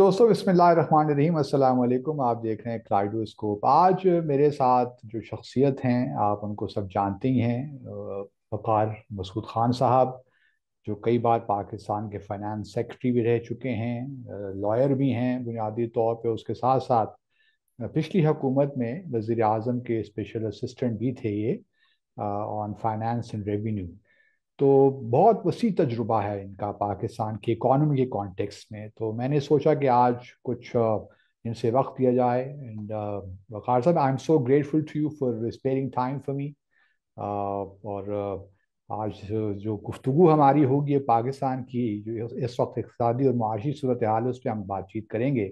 दोस्तों बसमीम अलैक्म आप देख रहे हैं क्लाइडोस्कोप आज मेरे साथ जो शख्सियत हैं आप उनको सब जानती हैं वक़ार मसूद ख़ान साहब जो कई बार पाकिस्तान के फाइनेंस सेक्रेटरी भी रह चुके हैं लॉयर भी हैं बुनियादी तौर पे उसके साथ साथ पिछली हुकूमत में वज़ी अजम के स्पेशल असटेंट भी थे ये ऑन फाइनेंस एंड रेवेन्यू तो बहुत वसी तजुर्बा है इनका पाकिस्तान की इकॉनमी के कॉन्टेक्स्ट में तो मैंने सोचा कि आज कुछ इनसे वक्त दिया जाए एंड वकार साहब I am so grateful to you for sparing time for me और आज जो गुफ्तु हमारी होगी पाकिस्तान की जो इस वक्त इकतदी और माशी सूरत हाल उस पर हम बातचीत करेंगे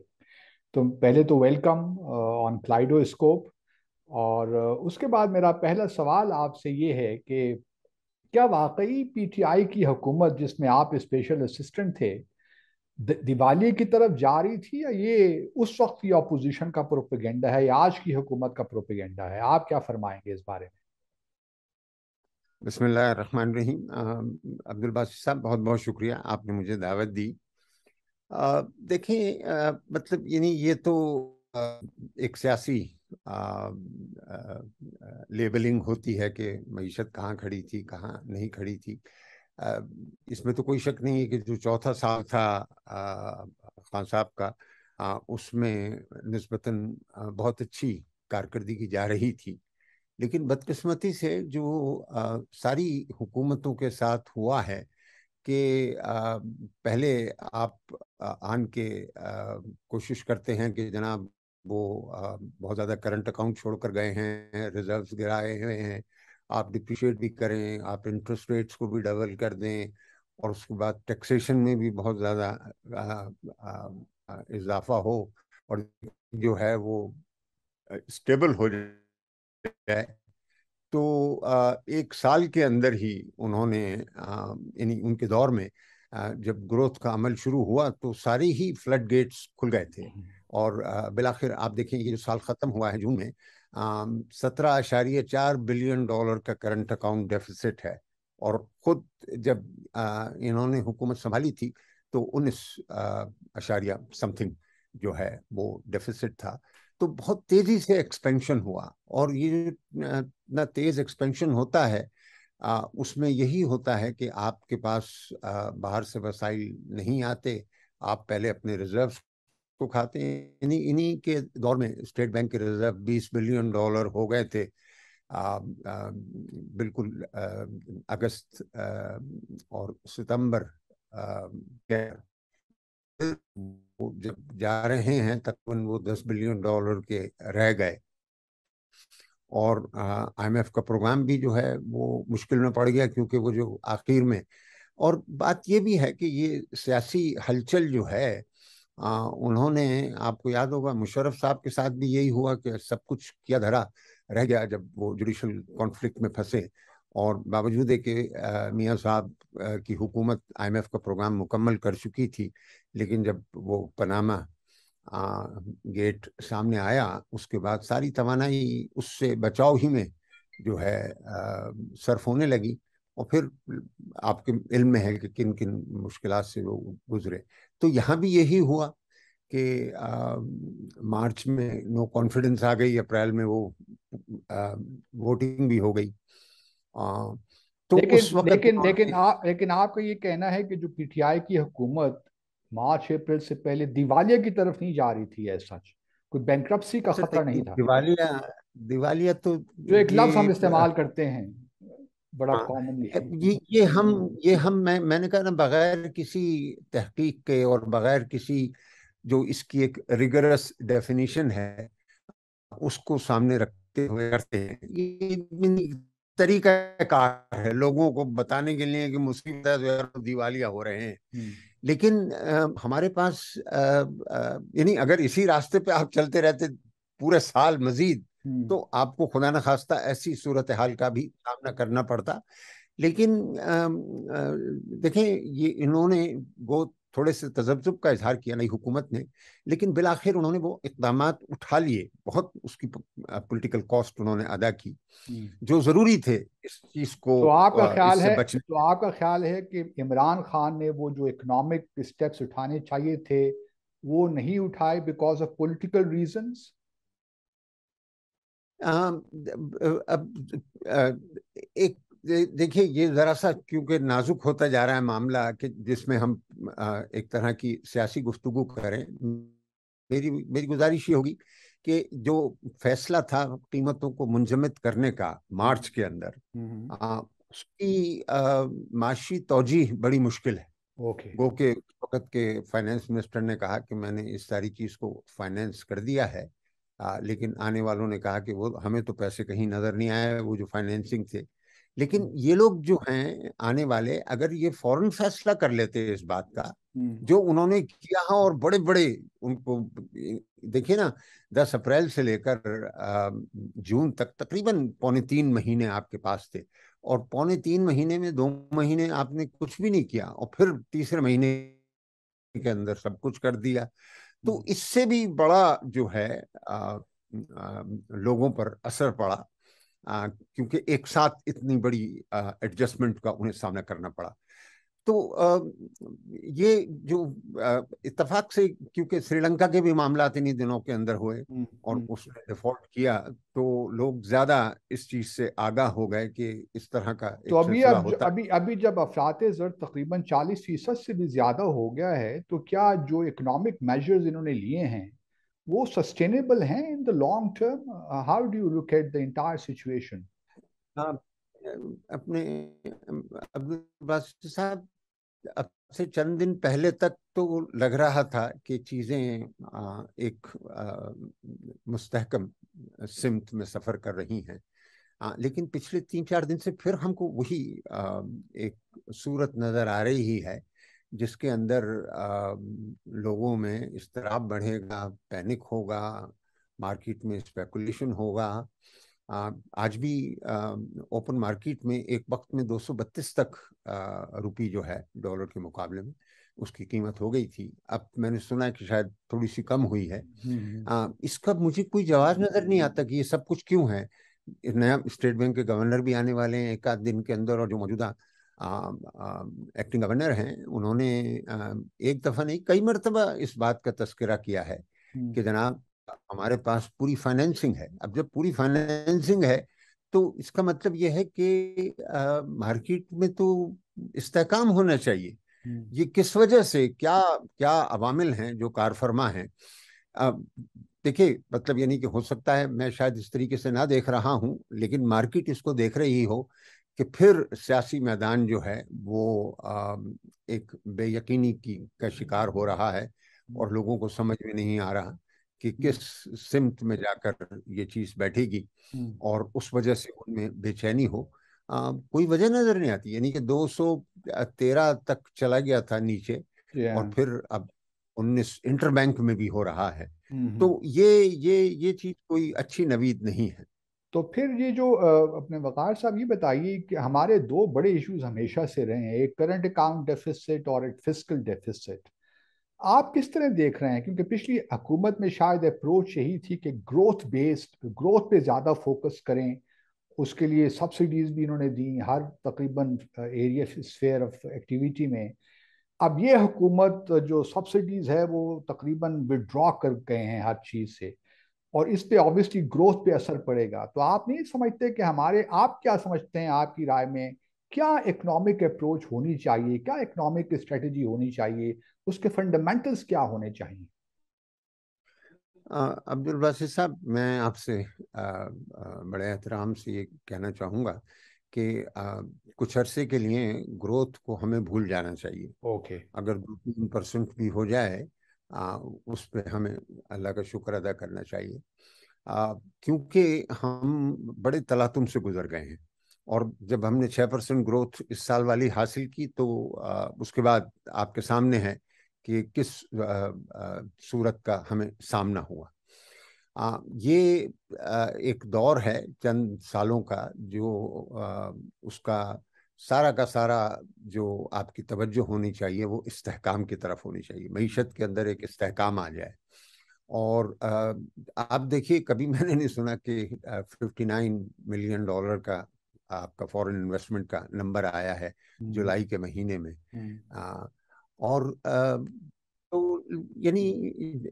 तो पहले तो वेलकम ऑन क्लाइडो स्कोप और उसके बाद मेरा पहला सवाल आपसे ये है कि क्या वाकई पीटीआई की हुकूमत जिसमें आप स्पेशल असिस्टेंट थे दिवाली की तरफ जा रही थी या ये उस वक्त की अपोजिशन का प्रोपेगेंडा है या आज की हुकूमत का प्रोपेगेंडा है आप क्या फरमाएंगे इस बारे में बसमान रहीम अब्दुल बासी साहब बहुत बहुत शुक्रिया आपने मुझे दावत दी देखें मतलब यानी ये तो आ, एक सियासी लेबलिंग होती है कि मीशत कहाँ खड़ी थी कहाँ नहीं खड़ी थी इसमें तो कोई शक नहीं है कि जो चौथा साल था खान साहब का उसमें नस्बता बहुत अच्छी कारकर्दगी की जा रही थी लेकिन बदकस्मती से जो आ, सारी हुकूमतों के साथ हुआ है कि पहले आप आन के कोशिश करते हैं कि जनाब वो बहुत ज़्यादा करंट अकाउंट छोड़ कर गए हैं रिजर्व्स गिराए हुए हैं आप डिप्रिशिएट भी करें आप इंटरेस्ट रेट्स को भी डबल कर दें और उसके बाद टैक्सेशन में भी बहुत ज़्यादा इजाफा हो और जो है वो स्टेबल हो जाए तो एक साल के अंदर ही उन्होंने यानी उनके दौर में जब ग्रोथ का अमल शुरू हुआ तो सारे ही फ्लड गेट्स खुल गए थे हम्म। और बिलाखिर आप देखें ये जो साल ख़त्म हुआ है जून में सत्रह आशारिया चार बिलियन डॉलर का करंट अकाउंट डेफिसिट है और ख़ुद जब आ, इन्होंने हुकूमत संभाली थी तो उन्नीस आशारिया समथिंग जो है वो डेफिसिट था तो बहुत तेज़ी से एक्सपेंशन हुआ और ये इतना तेज़ एक्सपेंशन होता है आ, उसमें यही होता है कि आपके पास आ, बाहर से वसाइल नहीं आते आप पहले अपने रिजर्व्स को खाते हैं इन्हीं इन्हीं के दौर में स्टेट बैंक के रिजर्व बीस बिलियन डॉलर हो गए थे आ, आ, बिल्कुल आ, अगस्त आ, और सितंबर जब जा रहे हैं तकरीबन वो दस बिलियन डॉलर के रह गए और आईएमएफ का प्रोग्राम भी जो है वो मुश्किल में पड़ गया क्योंकि वो जो आखिर में और बात ये भी है कि ये सियासी हलचल जो है आ, उन्होंने आपको याद होगा मुशरफ साहब के साथ भी यही हुआ कि सब कुछ किया धरा रह गया जब वो जुडिशल कॉन्फ्लिक्ट में फंसे और बावजूद कि मियाँ साहब की हुकूमत आईएमएफ का प्रोग्राम मुकम्मल कर चुकी थी लेकिन जब वो पनामा आ, गेट सामने आया उसके बाद सारी तोानाई उससे बचाव ही में जो है आ, सर्फ होने लगी और फिर आपके इल्म में है कि किन किन मुश्किल से वो गुजरे तो यहाँ भी यही हुआ कि मार्च में नो कॉन्फिडेंस आ गई अप्रैल में वो आ, वोटिंग भी हो गई आ, तो लेकिन लेकिन हाँ लेकिन आप लेकिन आपका ये कहना है कि जो पीटीआई की हुकूमत मार्च अप्रैल से पहले दिवालिया की तरफ नहीं जा रही थी है सच कोई बैंक्रप्सी का अच्छा, खतरा तो नहीं था दिवालिया दिवालिया तो जो एक लफ्ज हम इस्तेमाल करते हैं बड़ा कॉमन हाँ। ये ये हम ये हम मैं मैंने कहा ना बगैर किसी तहकीक के और बगैर किसी जो इसकी एक रिगरस डेफिनेशन है उसको सामने रखते हुए करते हैं ये तरीका कार है लोगों को बताने के लिए कि मुस्लिम तो तो दिवालिया हो रहे हैं हम्म। लेकिन आ, हमारे पास यानी अगर इसी रास्ते पे आप चलते रहते पूरे साल मजीद तो हम्म। आपको खुदा न खास्ता ऐसी सूरत हाल का भी सामना करना पड़ता लेकिन देखें ये इन्होंने वो थोड़े से तजब्जुब का इजहार किया नई हुकूमत ने लेकिन बिलाखिर उन्होंने वो इकदाम उठा लिए बहुत उसकी पॉलिटिकल कॉस्ट उन्होंने अदा की हम्म। जो ज़रूरी थे इस चीज़ को तो आपका ख्याल है तो आपका ख्याल है कि इमरान खान ने वो जो इकनॉमिक स्टेप्स उठाने चाहिए थे वो नहीं उठाए बिकॉज ऑफ पोलिटिकल रीजन अब एक देखिए ये जरा सा क्योंकि नाजुक होता जा रहा है मामला कि जिसमें हम एक तरह की सियासी गुफ्तगु करें मेरी मेरी गुजारिश ये होगी कि जो फैसला था कीमतों को मुंजमद करने का मार्च के अंदर आ, उसकी माशी तोजीह बड़ी मुश्किल है ओके गो के वक्त के फाइनेंस मिनिस्टर ने कहा कि मैंने इस सारी चीज को फाइनेंस कर दिया है आ, लेकिन आने वालों ने कहा कि वो हमें तो पैसे कहीं नजर नहीं आए वो जो फाइनेंसिंग थे लेकिन हम्म। ये लोग जो हैं आने वाले अगर ये फौरन फैसला कर लेते इस बात का हम्म। जो उन्होंने किया और बड़े बड़े उनको देखिए ना दस अप्रैल से लेकर जून तक तकरीबन पौने तीन महीने आपके पास थे और पौने तीन महीने में दो महीने आपने कुछ भी नहीं किया और फिर तीसरे महीने के अंदर सब कुछ कर दिया तो हम्म। इससे भी बड़ा जो है आ, आ, लोगों पर असर पड़ा क्योंकि एक साथ इतनी बड़ी एडजस्टमेंट का उन्हें सामना करना पड़ा तो ये जो इतफाक से क्योंकि श्रीलंका के भी मामला इन्हीं दिनों के अंदर हुए हम्म, और हम्म। उसने डिफॉल्ट किया तो लोग ज्यादा इस चीज से आगाह हो गए कि इस तरह का तो अभी अब अभी अभी जब अफरात जर तकरीबन चालीस फीसद से भी ज्यादा हो गया है तो क्या जो इकोनॉमिक मेजर्स इन्होंने लिए हैं वो सस्टेनेबल हैं in the long term how do you look at the entire situation अपने साहब अब से चंद दिन पहले तक तो लग रहा था कि चीज़ें एक मुस्तहकम सिमत में सफ़र कर रही हैं लेकिन पिछले तीन चार दिन से फिर हमको वही एक सूरत नज़र आ रही है जिसके अंदर लोगों में इसतराब बढ़ेगा पैनिक होगा मार्केट में स्पेकुलेशन होगा आज भी ओपन मार्केट में एक वक्त में 232 तक रुपयी जो है डॉलर के मुकाबले में उसकी कीमत हो गई थी अब मैंने सुना है कि शायद थोड़ी सी कम हुई है हम्म, हम्म। आ, इसका मुझे कोई जवाब नजर नहीं आता कि ये सब कुछ क्यों है नया स्टेट बैंक के गवर्नर भी आने वाले हैं एक आध दिन के अंदर और जो मौजूदा एक्टिंग गवर्नर हैं उन्होंने आ, एक दफ़ा नहीं कई मरतबा इस बात का तस्करा किया है हम्म। कि जनाब हमारे पास पूरी फाइनेंसिंग है अब जब पूरी फाइनेंसिंग है तो इसका मतलब यह है कि मार्केट में तो इस्तेकाम होना चाहिए हम्म। ये किस वजह से क्या क्या अवामिल हैं जो कारफरमा हैं देखिए मतलब यानी कि हो सकता है मैं शायद इस तरीके से ना देख रहा हूँ लेकिन मार्केट इसको देख रही हो कि फिर सियासी मैदान जो है वो आ, एक बेयकीनी की का शिकार हो रहा है और हम्म। लोगों को समझ में नहीं आ रहा कि किस सिमत में जाकर ये चीज बैठेगी और उस वजह से उनमें बेचैनी हो आ, कोई वजह नजर नहीं आती यानी कि 213 तक चला गया था नीचे और फिर अब 19 इंटरबैंक में भी हो रहा है तो ये ये ये चीज कोई अच्छी नवीद नहीं है तो फिर ये जो अपने वकार साहब ये बताइए कि हमारे दो बड़े इश्यूज हमेशा से रहे हैं एक करंट अकाउंट डेफिसिट और एक फिजिकल डेफिसिट आप किस तरह देख रहे हैं क्योंकि पिछली हुकूमत में शायद अप्रोच यही थी कि ग्रोथ बेस्ड ग्रोथ पे ज़्यादा फोकस करें उसके लिए सब्सिडीज़ भी इन्होंने दी हर तकरीबन एरिया स्फेयर ऑफ एक्टिविटी में अब ये हुकूमत जो सब्सिडीज़ है वो तकरीबन विड्रॉ कर गए हैं हर चीज़ से और इस पे ऑब्वियसली ग्रोथ पे असर पड़ेगा तो आप नहीं समझते कि हमारे आप क्या समझते हैं आपकी राय में क्या इकोनॉमिक अप्रोच होनी चाहिए क्या इकोनॉमिक स्ट्रेटजी होनी चाहिए उसके फंडामेंटल्स क्या होने चाहिए अब्दुल बासित साहब मैं आपसे बड़े एहतराम से ये कहना चाहूँगा कि आ, कुछ अरसे के लिए ग्रोथ को हमें भूल जाना चाहिए ओके okay. अगर दो तीन परसेंट भी हो जाए आ, उस पर हमें अल्लाह का शुक्र अदा करना चाहिए क्योंकि हम बड़े तलातुम से गुजर गए हैं और जब हमने छः परसेंट ग्रोथ इस साल वाली हासिल की तो आ, उसके बाद आपके सामने है कि किस आ, आ, सूरत का हमें सामना हुआ आ, ये आ, एक दौर है चंद सालों का जो आ, उसका सारा का सारा जो आपकी तवज्जो होनी चाहिए वो इस्तेकाम की तरफ होनी चाहिए मीशत के अंदर एक इस्तेकाम आ जाए और आप देखिए कभी मैंने नहीं सुना कि फिफ्टी नाइन मिलियन डॉलर का आपका फॉरेन इन्वेस्टमेंट का नंबर आया है हम्म। जुलाई के महीने में हम्म। आ, और आ, तो यानी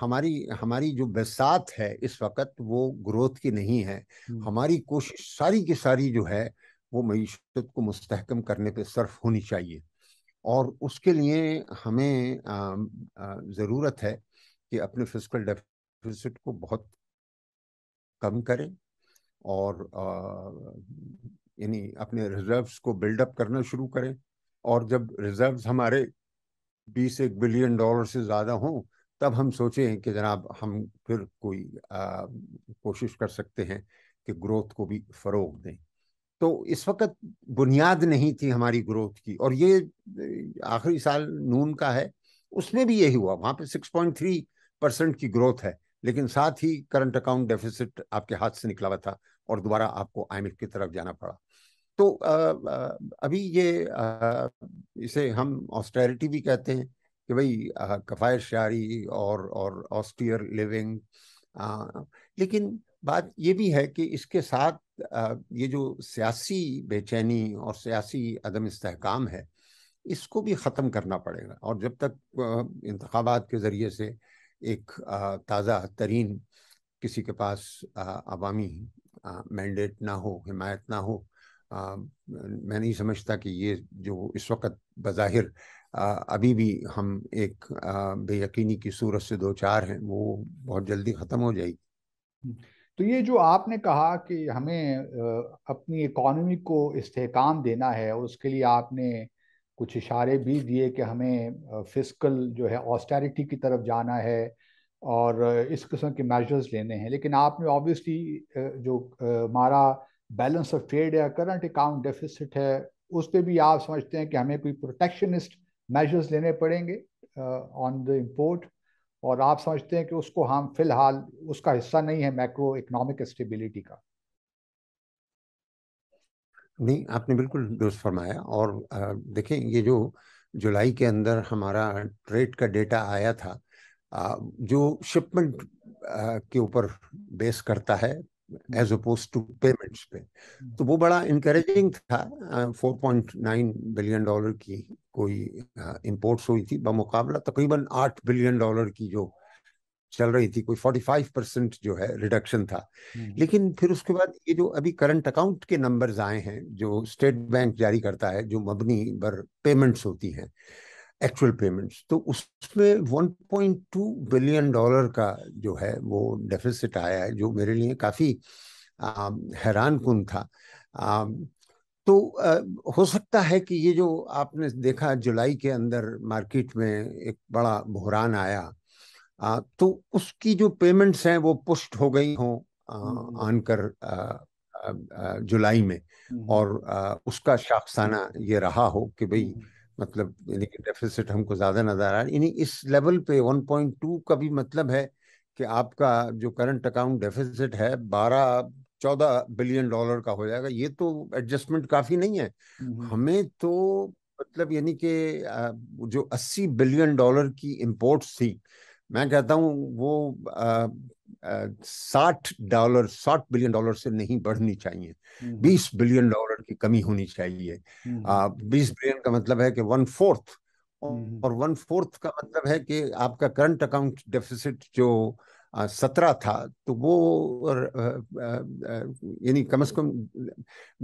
हमारी हमारी जो बरसात है इस वक्त वो ग्रोथ की नहीं है हम्म। हमारी कोशिश सारी की सारी जो है वो मीशत को मुस्तकम करने पे सर्फ होनी चाहिए और उसके लिए हमें ज़रूरत है कि अपने फिजिकल डेफिसिट को बहुत कम करें और यानी अपने रिजर्व्स को बिल्डअप करना शुरू करें और जब रिजर्व्स हमारे बीस एक बिलियन डॉलर से ज़्यादा हों तब हम सोचें कि जनाब हम फिर कोई कोशिश कर सकते हैं कि ग्रोथ को भी फ़रोग दें तो इस वक्त बुनियाद नहीं थी हमारी ग्रोथ की और ये आखिरी साल नून का है उसमें भी यही हुआ वहाँ पे 6.3 परसेंट की ग्रोथ है लेकिन साथ ही करंट अकाउंट डेफिसिट आपके हाथ से निकला हुआ था और दोबारा आपको आई की तरफ जाना पड़ा तो अभी ये इसे हम ऑस्टेरिटी भी कहते हैं कि भाई कफायर शारी और और ऑस्टियर लिविंग लेकिन बात ये भी है कि इसके साथ ये जो सियासी बेचैनी और सियासी अदम इसकाम है इसको भी ख़त्म करना पड़ेगा और जब तक इंतबात के ज़रिए से एक ताज़ा तरीन किसी के पास अवामी मैंडेट ना हो हिमायत ना हो आ, मैं नहीं समझता कि ये जो इस वक्त बज़ाहिर अभी भी हम एक बेयकीनी की सूरत से दो चार हैं वो बहुत जल्दी ख़त्म हो जाएगी तो ये जो आपने कहा कि हमें अपनी इकॉनमी को इस्तेकाम देना है और उसके लिए आपने कुछ इशारे भी दिए कि हमें फिजिकल जो है ऑस्टेरिटी की तरफ जाना है और इस किस्म के मेजर्स लेने हैं लेकिन आपने ऑब्वियसली जो हमारा बैलेंस ऑफ ट्रेड या करंट अकाउंट डेफिसिट है उस पर भी आप समझते हैं कि हमें कोई प्रोटेक्शनिस्ट मेजर्स लेने पड़ेंगे ऑन द इम्पोर्ट और आप समझते हैं कि उसको हम फिलहाल उसका हिस्सा नहीं है मैक्रो इकोनॉमिक स्टेबिलिटी का नहीं आपने बिल्कुल दुरुस्त फरमाया और देखें ये जो जुलाई के अंदर हमारा ट्रेड का डेटा आया था जो शिपमेंट के ऊपर बेस करता है एज अपोज टू पेमेंट्स पे हम्म। तो वो बड़ा इंकरेजिंग था four point nine billion dollar की कोई इम्पोर्ट्स हुई थी बमुकाबला तकरीबन आठ बिलियन डॉलर की जो चल रही थी कोई फोर्टी फाइव परसेंट जो है रिडक्शन था हम्म। लेकिन फिर उसके बाद ये जो अभी करंट अकाउंट के नंबर्स आए हैं जो स्टेट बैंक जारी करता है जो मबनी पर पेमेंट्स होती हैं एक्चुअल पेमेंट्स तो उसमें 1.2 बिलियन डॉलर का जो है वो डेफिसिट आया है जो मेरे लिए काफ़ी हैरान कन था आ, तो आ, हो सकता है कि ये जो आपने देखा जुलाई के अंदर मार्केट में एक बड़ा बहरान आया आ, तो उसकी जो पेमेंट्स हैं वो पुष्ट हो गई हों हम्म। आनकर जुलाई में हम्म। और उसका शाखसाना ये रहा हो कि भाई हम्म। मतलब यानी कि डेफिसिट हमको ज़्यादा नज़र आ रहा है इस लेवल पे 1.2 का भी मतलब है कि आपका जो करंट अकाउंट डेफिसिट है 12 14 बिलियन डॉलर का हो जाएगा ये तो एडजस्टमेंट काफ़ी नहीं है हम्म, हम्म। हमें तो मतलब यानी कि जो 80 बिलियन डॉलर की इम्पोर्ट्स थी मैं कहता हूँ वो साठ डॉलर साठ बिलियन डॉलर से नहीं बढ़नी चाहिए हम्म। बीस बिलियन डॉलर की कमी होनी चाहिए हम्म। बीस बिलियन का मतलब है कि वन फोर्थ हम्म। और वन फोर्थ का मतलब है कि आपका करंट अकाउंट डेफिसिट जो सत्रह था तो वो यानी कम से कम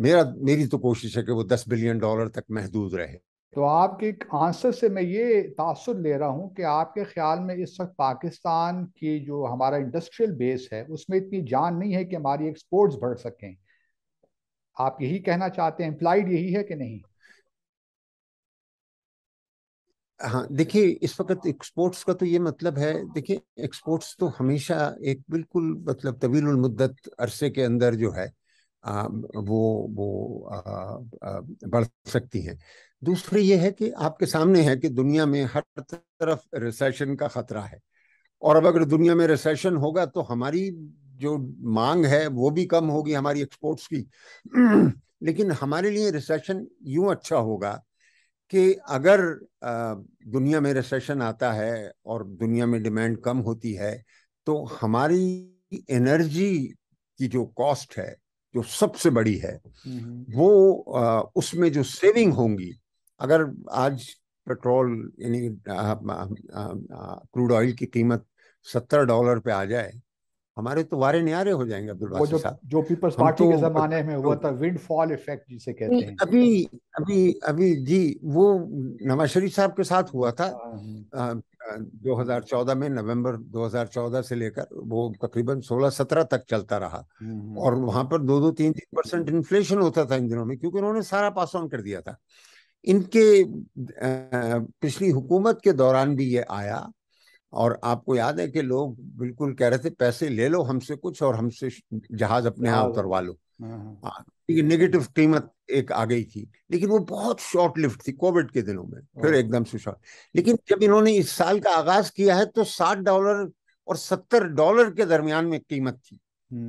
मेरा मेरी तो कोशिश है कि वो दस बिलियन डॉलर तक महदूद रहे तो आपके आंसर से मैं ये तासर ले रहा हूँ कि आपके ख्याल में इस वक्त पाकिस्तान की जो हमारा इंडस्ट्रियल बेस है उसमें इतनी जान नहीं है कि हमारी एक्सपोर्ट्स बढ़ सकें आप यही कहना चाहते हैं इम्प्लाइड यही है कि नहीं हाँ देखिए इस वक्त एक्सपोर्ट्स का तो ये मतलब है देखिए एक्सपोर्ट्स तो हमेशा एक बिल्कुल मतलब तवील मुद्दत अरसे के अंदर जो है आ, वो वो आ, आ, बढ़ सकती हैं दूसरी ये है कि आपके सामने है कि दुनिया में हर तरफ रिसेशन का खतरा है और अब अगर दुनिया में रिसेशन होगा तो हमारी जो मांग है वो भी कम होगी हमारी एक्सपोर्ट्स की लेकिन हमारे लिए रिसेशन यूं अच्छा होगा कि अगर दुनिया में रिसेशन आता है और दुनिया में डिमांड कम होती है तो हमारी एनर्जी की जो कॉस्ट है जो सबसे बड़ी है हम्म, हम्म। वो उसमें जो सेविंग होंगी अगर आज पेट्रोल यानी क्रूड ऑयल की कीमत सत्तर डॉलर पे आ जाए हमारे तो वारे न्यारे हो जाएंगे अब्दुल जो, जो पीपल्स पार्टी तो के जमाने में हुआ था फॉल इफेक्ट जिसे कहते हैं अभी अभी अभी जी वो नवाज शरीफ साहब के साथ हुआ था हाँ। आ, 2014 में नवंबर 2014 से लेकर वो तकरीबन 16-17 तक चलता रहा हम्म, हम्म। और वहां पर दो दो तीन तीन परसेंट इन्फ्लेशन होता था इन दिनों में क्योंकि उन्होंने सारा पास ऑन कर दिया था इनके पिछली हुकूमत के दौरान भी ये आया और आपको याद है कि लोग बिल्कुल कह रहे थे पैसे ले लो हमसे कुछ और हमसे जहाज अपने यहाँ हाँ। उतरवा लो नेगेटिव हाँ, हाँ। कीमत एक आ गई थी लेकिन वो बहुत शॉर्ट लिफ्ट थी कोविड के दिनों में फिर एकदम से शॉर्ट लेकिन जब इन्होंने इस साल का आगाज किया है तो साठ डॉलर और सत्तर डॉलर के दरमियान में कीमत थी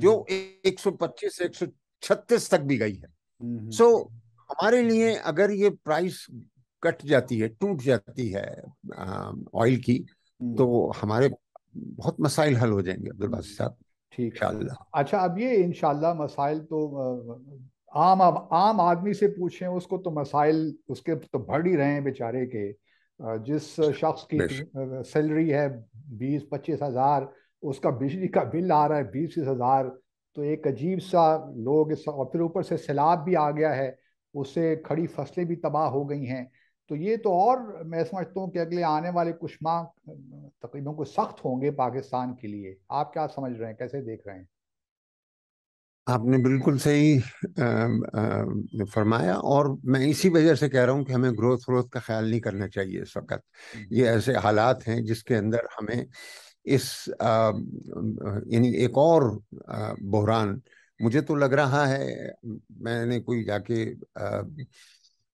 जो हम्म। एक सौ पच्चीस से एक सौ छत्तीस तक भी गई है सो हम्म, हम्म। so, हमारे लिए अगर ये प्राइस कट जाती है टूट जाती है ऑयल की हम्म। तो हमारे बहुत मसाइल हल हो जाएंगे अब्दुल बासी साहब ठीक अच्छा अब ये इनशाला मसाइल तो आम अब आम आदमी से पूछें उसको तो मसाइल उसके तो भर ही रहे हैं बेचारे के जिस शख्स की सैलरी है बीस पच्चीस हजार उसका बिजली का बिल आ रहा है बीस हजार तो एक अजीब सा लोग इस और फिर ऊपर से सैलाब भी आ गया है उससे खड़ी फसलें भी तबाह हो गई हैं तो ये तो और मैं समझता हूँ कि अगले आने वाले कुछ माह तकरीबन को सख्त होंगे पाकिस्तान के लिए आप क्या समझ रहे हैं कैसे देख रहे हैं आपने बिल्कुल सही फरमाया और मैं इसी वजह से कह रहा हूँ कि हमें ग्रोथ व्रोथ का ख्याल नहीं करना चाहिए इस वक्त हम्म। ये ऐसे हालात हैं जिसके अंदर हमें इस यानी एक और बहरान मुझे तो लग रहा है मैंने कोई जाके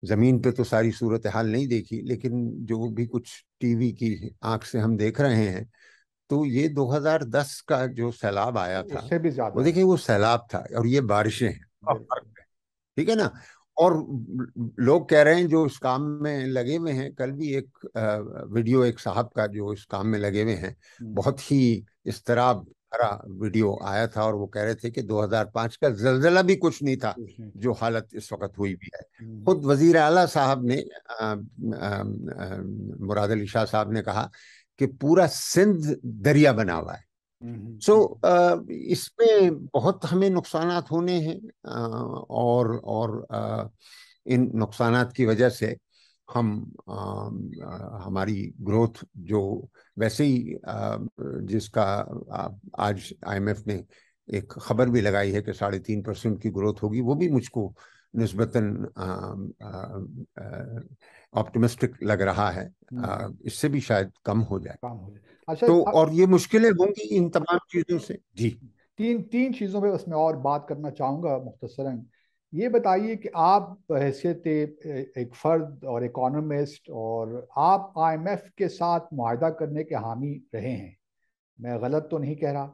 ज़मीन पे तो सारी सूरत हाल नहीं देखी लेकिन जो भी कुछ टीवी की आंख से हम देख रहे हैं तो ये 2010 का जो सैलाब आया था उससे भी ज्यादा वो देखिए वो सैलाब था और ये बारिशें हैं हाँ। ठीक है ना और लोग कह रहे हैं जो इस काम में लगे हुए हैं कल भी एक वीडियो एक साहब का जो इस काम में लगे हुए हैं हम्म। बहुत ही इस तरह हरा वीडियो आया था और वो कह रहे थे कि 2005 का जलजला भी कुछ नहीं था जो हालत इस वक्त हुई भी है हम्म। खुद वजीर अला साहब ने मुराद अली शाह साहब ने कहा कि पूरा सिंध दरिया बना हुआ है सो हम्म, हम्म, so, इसमें बहुत हमें नुकसान होने हैं और और इन नुकसान की वजह से हम आ, हमारी ग्रोथ जो वैसे ही जिसका आज आईएमएफ ने एक खबर भी लगाई है कि साढ़े तीन परसेंट की ग्रोथ होगी वो भी मुझको नस्बतन ऑप्टिमिस्टिक लग रहा है हम्म। इससे भी शायद कम हो जाए कम हो जाए अच्छा तो और ये मुश्किलें होंगी इन तमाम चीजों से जी तीन तीन चीजों पे उसमें और बात करना चाहूंगा मुख्तसरन ये बताइए कि आप हैसियत एक फ़र्द और इकोनॉमिस्ट और आप आईएमएफ के साथ माहा करने के हामी रहे हैं मैं गलत तो नहीं कह रहा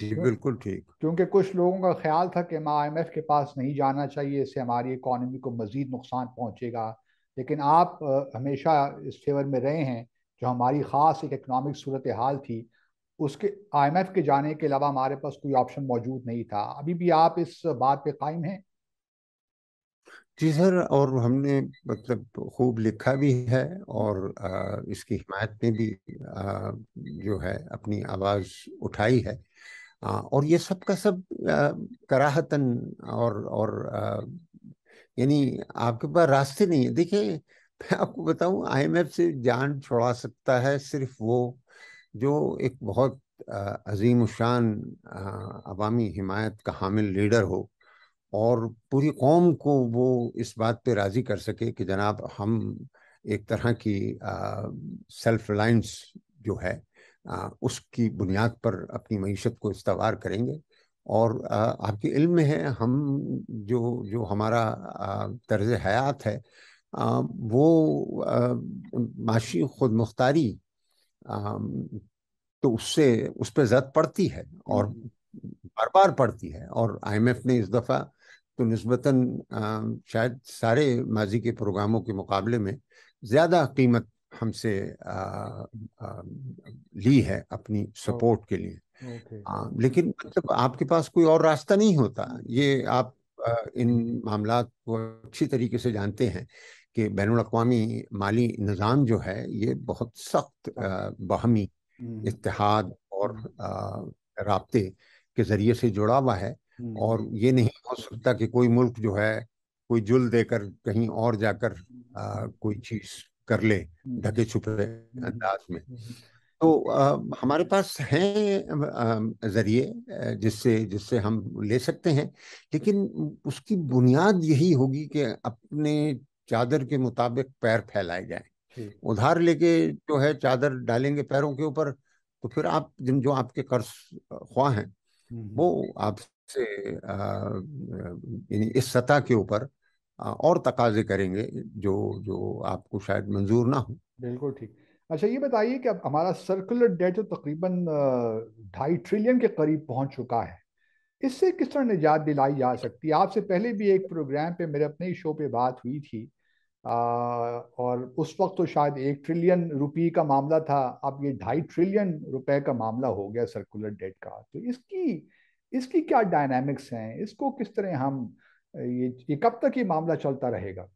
जी बिल्कुल ठीक क्योंकि कुछ लोगों का ख्याल था कि आई एम एफ के पास नहीं जाना चाहिए इससे हमारी इकॉनमी को मज़ीद नुकसान पहुँचेगा लेकिन आप हमेशा इस फेवर में रहे हैं जो हमारी ख़ास एक इकनॉमिक सूरत हाल थी उसके आईएमएफ के जाने के अलावा हमारे पास कोई ऑप्शन मौजूद नहीं था अभी भी आप इस बात पे कायम हैं जी सर और हमने मतलब खूब लिखा भी है और आ, इसकी हिमायत में भी आ, जो है अपनी आवाज़ उठाई है आ, और ये सब का सब आ, कराहतन और और यानी आपके पास रास्ते नहीं है देखिए मैं आपको बताऊं आईएमएफ से जान छोड़ा सकता है सिर्फ वो जो एक बहुत अजीम शान अवामी हिमायत का हामिल लीडर हो और पूरी कौम को वो इस बात पे राज़ी कर सके कि जनाब हम एक तरह की सेल्फ रिलायंस जो है आ, उसकी बुनियाद पर अपनी मीशत को इस्तवार करेंगे और आ, आपके इल्म में है हम जो जो हमारा तर्ज हयात है आ, वो माशी खुद मुख्तारी तो उससे उस पर जद पड़ती है और हम्म। बार बार पड़ती है और आईएमएफ ने इस दफ़ा तो नस्बता शायद सारे माजी के प्रोग्रामों के मुकाबले में ज़्यादा कीमत हमसे ली है अपनी सपोर्ट के लिए आ, लेकिन मतलब आपके पास कोई और रास्ता नहीं होता ये आप इन मामला को अच्छी तरीके से जानते हैं कि बैन अवी माली निज़ाम जो है ये बहुत सख्त बहमी हम्म। इतिहाद और रबते के ज़रिए से जुड़ा हुआ है हम्म। और ये नहीं हो सकता कि कोई मुल्क जो है कोई जुल देकर कहीं और जाकर आ, कोई चीज कर ले हम्म। ढके छुपे अंदाज में तो आ, हमारे पास हैं जरिए जिससे जिससे हम ले सकते हैं लेकिन उसकी बुनियाद यही होगी कि अपने चादर के मुताबिक पैर फैलाए जाए उधार लेके जो है चादर डालेंगे पैरों के ऊपर तो फिर आप जिन जो आपके कर्ज ख्वाह हैं हम्म, हम्म। वो आपसे इस सतह के ऊपर और तकाजे करेंगे जो जो आपको शायद मंजूर ना हो बिल्कुल ठीक अच्छा ये बताइए कि अब हमारा सर्कुलर डेट तो तकरीबन ढाई ट्रिलियन के करीब पहुंच चुका है इससे किस तरह निजात दिलाई जा सकती है आपसे पहले भी एक प्रोग्राम पे मेरे अपने ही शो पे बात हुई थी और उस वक्त तो शायद एक ट्रिलियन रुपये का मामला था अब ये ढाई ट्रिलियन रुपए का मामला हो गया सर्कुलर डेट का तो इसकी इसकी क्या डायनामिक्स हैं इसको किस तरह हम ये ये कब तक ये मामला चलता रहेगा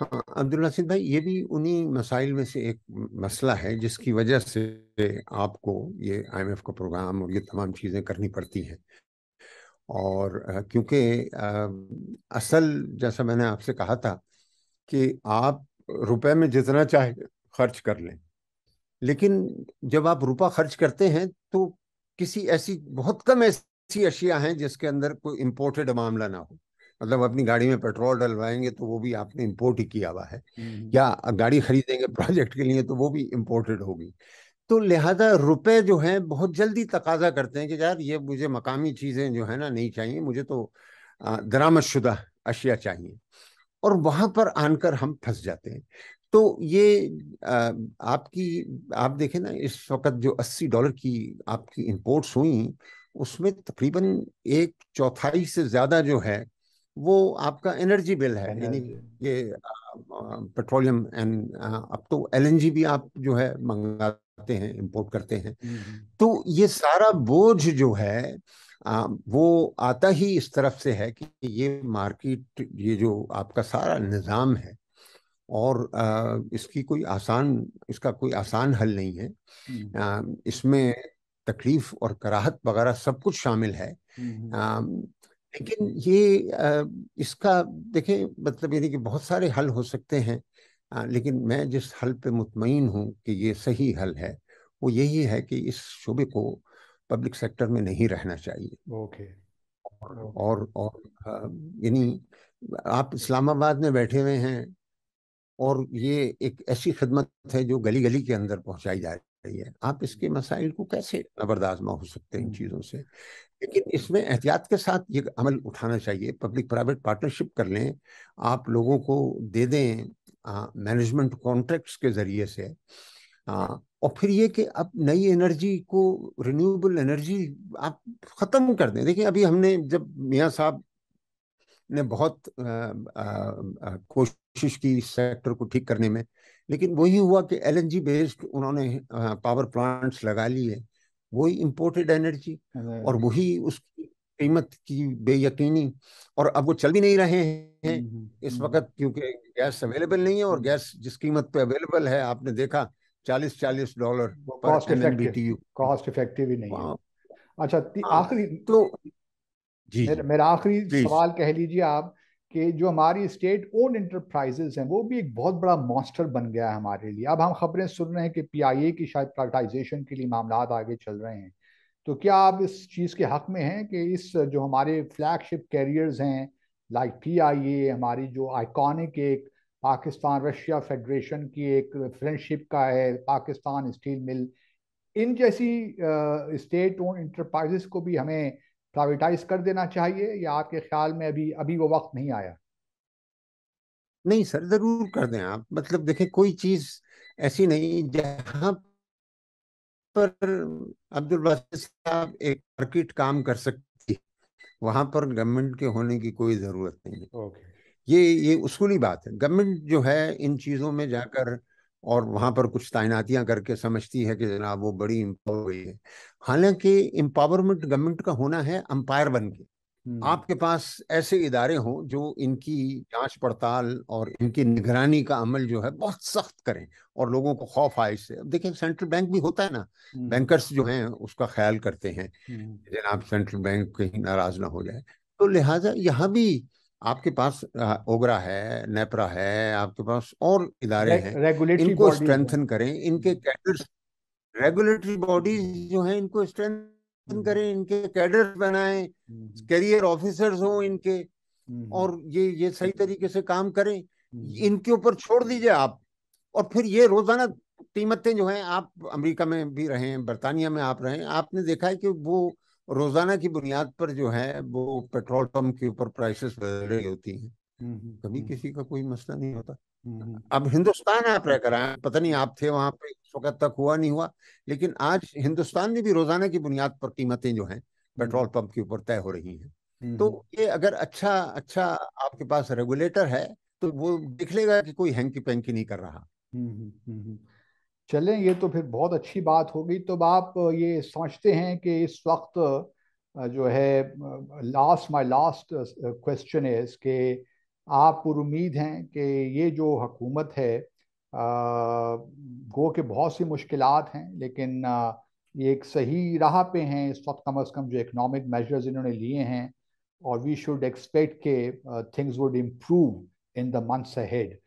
हाँ अब्दुल नासिर भाई ये भी उन्हीं मसाइल में से एक मसला है जिसकी वजह से आपको ये आईएमएफ का प्रोग्राम और ये तमाम चीज़ें करनी पड़ती हैं और क्योंकि असल जैसा मैंने आपसे कहा था कि आप रुपए में जितना चाहे खर्च कर लें लेकिन जब आप रुपया खर्च करते हैं तो किसी ऐसी बहुत कम ऐसी अशिया हैं जिसके अंदर कोई इम्पोर्टेड मामला ना हो मतलब अपनी गाड़ी में पेट्रोल डलवाएंगे तो वो भी आपने इम्पोर्ट ही किया हुआ है या गाड़ी खरीदेंगे प्रोजेक्ट के लिए तो वो भी इम्पोर्टेड होगी तो लिहाजा रुपए जो हैं बहुत जल्दी तकाजा करते हैं कि यार ये मुझे मकामी चीज़ें जो है ना नहीं चाहिए मुझे तो दरामद शुदा अशिया चाहिए और वहाँ पर आनकर हम फंस जाते हैं तो ये आपकी आप देखें ना इस वक्त जो 80 डॉलर की आपकी इंपोर्ट्स हुई उसमें तकरीबन एक चौथाई से ज़्यादा जो है वो आपका एनर्जी बिल है यानी ये पेट्रोलियम एंड अब तो एलएनजी भी आप जो है मंगा लाते हैं इंपोर्ट करते हैं तो ये सारा बोझ जो है आ, वो आता ही इस तरफ से है कि ये मार्केट ये जो आपका सारा निज़ाम है और आ, इसकी कोई आसान इसका कोई आसान हल नहीं है आ, इसमें तकलीफ और कराहत वगैरह सब कुछ शामिल है आ, लेकिन ये आ, इसका देखें मतलब यानी कि बहुत सारे हल हो सकते हैं हाँ, लेकिन मैं जिस हल पे मुतमिन हूँ कि ये सही हल है वो यही है कि इस शोबे को पब्लिक सेक्टर में नहीं रहना चाहिए ओके okay. और और हाँ, यानी आप इस्लामाबाद में बैठे हुए हैं और ये एक ऐसी खदमत है जो गली गली के अंदर पहुंचाई जा रही है आप इसके मसाइल को कैसे नबरदाजमा हो सकते हैं इन हम्म। चीज़ों से लेकिन इसमें एहतियात के साथ ये अमल उठाना चाहिए पब्लिक प्राइवेट पार्टनरशिप कर लें आप लोगों को दे दें मैनेजमेंट कॉन्ट्रैक्ट्स के जरिए से आ, और फिर ये कि अब नई एनर्जी को रिन्यूएबल एनर्जी आप ख़त्म कर दें देखिए अभी हमने जब मियाँ साहब ने बहुत आ, आ, आ, कोशिश की इस सेक्टर को ठीक करने में लेकिन वही हुआ कि एलएनजी बेस्ड उन्होंने पावर प्लांट्स लगा लिए वही इंपोर्टेड एनर्जी और वही उसकी कीमत की बेयकीनी और अब वो चल भी नहीं रहे हैं हम्म, हम्म, इस हम्म। वक्त क्योंकि गैस अवेलेबल नहीं है और गैस जिस कीमत पे अवेलेबल है आपने देखा चालीस चालीस dollar cost effective cost effective ही नहीं है अच्छा हाँ, आखिरी तो जी मेरा आखिरी सवाल कह लीजिए आप कि जो हमारी स्टेट ओन इंटरप्राइजेस हैं वो भी एक बहुत बड़ा मॉन्स्टर बन गया है हमारे लिए अब हम खबरें सुन रहे हैं कि पीआईए की शायद प्राइवेटाइजेशन के लिए मामला आगे चल रहे हैं तो क्या आप इस चीज़ के हक में हैं कि इस जो हमारे फ्लैगशिप कैरियर्स हैं लाइक पी आई ए हमारी जो आइकॉनिक एक पाकिस्तान रशिया फेडरेशन की एक फ्रेंडशिप का है पाकिस्तान स्टील मिल इन जैसी स्टेट ओन इंटरप्राइजेस को भी हमें प्राइवेटाइज कर देना चाहिए या आपके ख्याल में अभी अभी वो वक्त नहीं आया नहीं सर ज़रूर कर दें आप मतलब देखें कोई चीज़ ऐसी नहीं जहाँ पर अब्दुल साहब एक मार्केट काम कर सकती वहां पर गवर्नमेंट के होने की कोई जरूरत नहीं है ये ये उसकूली बात है गवर्नमेंट जो है इन चीजों में जाकर और वहां पर कुछ तैनातियां करके समझती है कि जनाब वो बड़ी इम्पावर हुई है हालांकि एम्पावरमेंट गवर्नमेंट का होना है अंपायर बन के हम्म। आपके पास ऐसे इदारे हों जो इनकी जांच पड़ताल और इनकी निगरानी का अमल जो है बहुत सख्त करें और लोगों को खौफ आए इससे अब देखिए सेंट्रल बैंक भी होता है ना हम्म। बैंकर्स जो हैं उसका ख्याल करते हैं हम्म। जनाब सेंट्रल बैंक कहीं नाराज ना हो जाए तो लिहाजा यहाँ भी आपके पास ओगरा है नेपरा है आपके पास और इदारे हैं इनको स्ट्रेंथन करें इनके कैडर्स रेगुलेटरी बॉडीज जो है इनको स्ट्रेंथ करें इनके कैडर बनाए हम्म। करियर ऑफिसर्स हों इनके हम्म। और ये ये सही तरीके से काम करें हम्म। इनके ऊपर छोड़ दीजिए आप और फिर ये रोजाना कीमतें जो हैं आप अमेरिका में भी रहे हैं बरतानिया में आप रहे हैं आपने देखा है कि वो रोजाना की बुनियाद पर जो है वो पेट्रोल पंप के ऊपर प्राइसेस बदल रही होती हैं हम्म, कभी हम्म। किसी का कोई मसला नहीं होता हम्म, अब हिंदुस्तान आप रह कर आए पता नहीं आप थे वहां पे इस वक्त तक हुआ नहीं हुआ लेकिन आज हिंदुस्तान में भी रोजाना की बुनियाद पर कीमतें जो हैं पेट्रोल पंप के ऊपर तय हो रही हैं तो ये अगर अच्छा अच्छा आपके पास रेगुलेटर है तो वो दिख लेगा कि कोई हैंकी पैंकी नहीं कर रहा चलें ये तो फिर बहुत अच्छी बात होगी तो आप ये समझते हैं कि इस वक्त जो है last my last question is के आप उम्मीद हैं कि ये जो हकूमत है गो के बहुत सी मुश्किल हैं लेकिन ये एक सही राह पे हैं इस वक्त कम अज़ कम जो इकनॉमिक मेजर्स इन्होंने लिए हैं और वी शुड एक्सपेक्ट के things would improve in the months ahead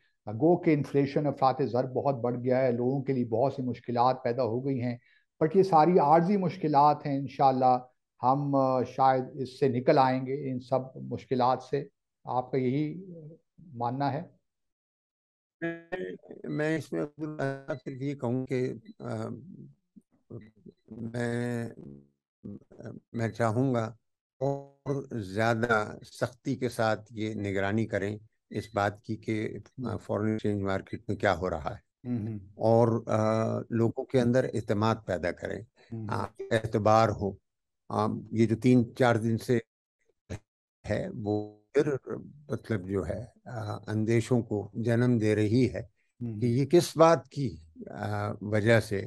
गो के इन्फ्लेशन अफरात ज़र बहुत बढ़ गया है लोगों के लिए बहुत सी मुश्किल पैदा हो गई हैं बट ये सारी आर्जी मुश्किल हैं इन हम शायद इससे निकल आएंगे इन सब मुश्किल से आपका यही मानना है मैं इसमें ये कहूँ कि मैं मैं चाहूँगा और ज़्यादा सख्ती के साथ ये निगरानी करें इस बात की कि फॉरेन एक्सचेंज मार्केट में क्या हो रहा है हम्म, हम्म। और आ, लोगों के अंदर अतमाद पैदा करें हम्म, एतबार हो आ, ये जो तीन चार दिन से है वो फिर मतलब जो है अंदेशों को जन्म दे रही है कि ये किस बात की वजह से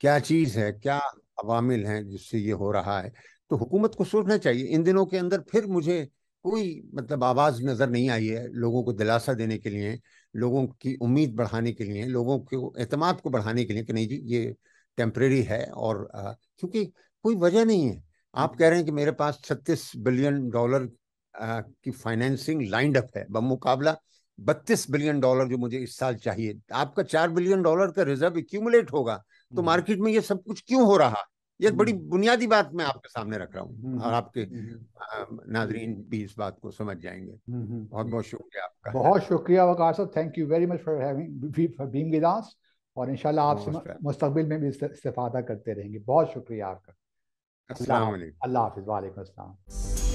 क्या चीज़ है क्या अवामिल हैं जिससे ये हो रहा है तो हुकूमत को सोचना चाहिए इन दिनों के अंदर फिर मुझे कोई मतलब आवाज़ नज़र नहीं आई है लोगों को दिलासा देने के लिए लोगों की उम्मीद बढ़ाने के लिए लोगों के अहतम को बढ़ाने के लिए कि नहीं जी ये टेम्प्रेरी है और क्योंकि कोई वजह नहीं है आप कह रहे हैं कि मेरे पास 36 बिलियन डॉलर की फाइनेंसिंग लाइंड अप है बमुकाबला बत्तीस बिलियन डॉलर जो मुझे इस साल चाहिए आपका चार बिलियन डॉलर का रिजर्व एक्यूमुलेट होगा तो मार्केट हम्म। में ये सब कुछ क्यों हो रहा ये बड़ी हम्म। बुनियादी बात मैं आपके सामने रख रहा हूँ हम्म। और आपके नाजरीन भी इस बात को समझ जाएंगे बहुत बहुत शुक्रिया आपका बहुत शुक्रिया वकार साहब thank you very much for having for और इंशाल्लाह आप मुस्तबिल में भी इस्तेफादा करते रहेंगे बहुत शुक्रिया आपका अल्लाह हाफिज़ वालेकुम अस्सलाम